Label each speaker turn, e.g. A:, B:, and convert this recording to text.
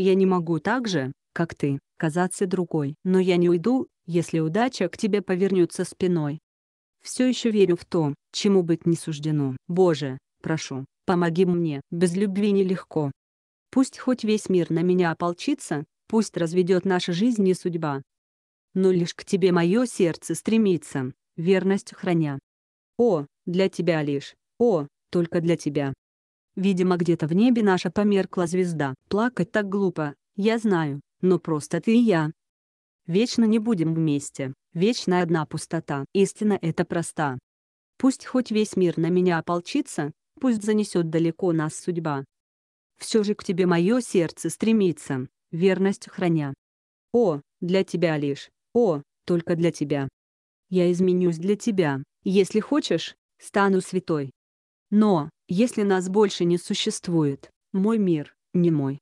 A: Я не могу так же, как ты, казаться другой,
B: но я не уйду, если удача к тебе повернется спиной. Все еще верю в то, чему быть не суждено. Боже, прошу, помоги мне. Без любви нелегко. Пусть хоть весь мир на меня ополчится, пусть разведет наша жизнь и судьба. Но лишь к тебе мое сердце стремится, верность храня. О, для тебя лишь, о, только для тебя. Видимо, где-то в небе наша померкла звезда. Плакать так глупо, я знаю, но просто ты и я. Вечно не будем вместе, вечно одна пустота. Истина эта проста. Пусть хоть весь мир на меня ополчится, пусть занесет далеко нас судьба. Все же к тебе мое сердце стремится, верность храня. О, для тебя лишь, о, только для тебя. Я изменюсь для тебя, если хочешь, стану святой. Но, если нас больше не существует, мой
A: мир не мой.